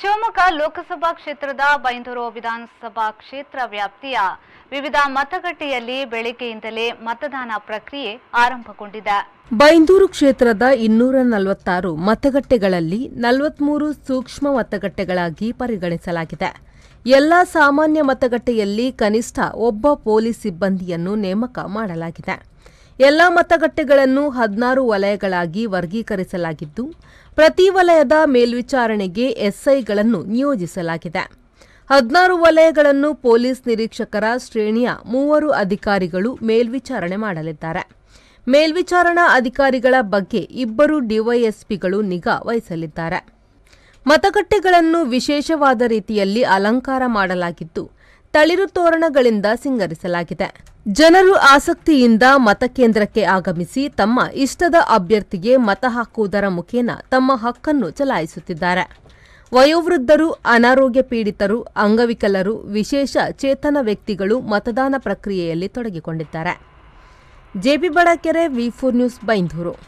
ಶಿವಮೊಗ್ಗ ಲೋಕಸಭಾ ಕ್ಷೇತ್ರದ ಬೈಂದೂರು ವಿಧಾನಸಭಾ ಕ್ಷೇತ್ರ ವ್ಯಾಪ್ತಿಯ ವಿವಿಧ ಮತಗಟ್ಟೆಯಲ್ಲಿ ಬೆಳಿಗ್ಗೆಯಿಂದಲೇ ಮತದಾನ ಪ್ರಕ್ರಿಯೆ ಆರಂಭಗೊಂಡಿದೆ ಬೈಂದೂರು ಕ್ಷೇತ್ರದ ಇನ್ನೂರ ನಲವತ್ತಾರು ಮತಗಟ್ಟೆಗಳಲ್ಲಿ ನಲವತ್ಮೂರು ಸೂಕ್ಷ್ಮ ಮತಗಟ್ಟೆಗಳಾಗಿ ಪರಿಗಣಿಸಲಾಗಿದೆ ಎಲ್ಲ ಸಾಮಾನ್ಯ ಮತಗಟ್ಟೆಯಲ್ಲಿ ಕನಿಷ್ಠ ಒಬ್ಬ ಪೊಲೀಸ್ ಸಿಬ್ಬಂದಿಯನ್ನು ನೇಮಕ ಮಾಡಲಾಗಿದೆ ಎಲ್ಲ ಮತಗಟ್ಟೆಗಳನ್ನು ಹದಿನಾರು ವಲಯಗಳಾಗಿ ವರ್ಗೀಕರಿಸಲಾಗಿದ್ದು ಪ್ರತಿ ವಲಯದ ಮೇಲ್ವಿಚಾರಣೆಗೆ ಎಸ್ಐಗಳನ್ನು ನಿಯೋಜಿಸಲಾಗಿದೆ ಹದಿನಾರು ವಲಯಗಳನ್ನು ಪೊಲೀಸ್ ನಿರೀಕ್ಷಕರ ಶ್ರೇಣಿಯ ಮೂವರು ಅಧಿಕಾರಿಗಳು ಮೇಲ್ವಿಚಾರಣೆ ಮಾಡಲಿದ್ದಾರೆ ಮೇಲ್ವಿಚಾರಣಾ ಅಧಿಕಾರಿಗಳ ಬಗ್ಗೆ ಇಬ್ಬರು ಡಿವೈಎಸ್ಪಿಗಳು ನಿಗಾ ವಹಿಸಲಿದ್ದಾರೆ ಮತಗಟ್ಟೆಗಳನ್ನು ವಿಶೇಷವಾದ ರೀತಿಯಲ್ಲಿ ಅಲಂಕಾರ ಮಾಡಲಾಗಿದ್ದು ತಳಿರು ತೋರಣಗಳಿಂದ ಸಿಂಗರಿಸಲಾಗಿದೆ ಜನರು ಆಸಕ್ತಿಯಿಂದ ಮತಕೇಂದ್ರಕ್ಕೆ ಆಗಮಿಸಿ ತಮ್ಮ ಇಷ್ಟದ ಅಭ್ಯರ್ಥಿಗೆ ಮತ ಹಾಕುವುದರ ಮುಖೇನ ತಮ್ಮ ಹಕ್ಕನ್ನು ಚಲಾಯಿಸುತ್ತಿದ್ದಾರೆ ವಯೋವೃದ್ಧರು ಅನಾರೋಗ್ಯ ಪೀಡಿತರು ಅಂಗವಿಕಲರು ವಿಶೇಷ ಚೇತನ ವ್ಯಕ್ತಿಗಳು ಮತದಾನ ಪ್ರಕ್ರಿಯೆಯಲ್ಲಿ ತೊಡಗಿಕೊಂಡಿದ್ದಾರೆ JP Badakere V four news Byndoor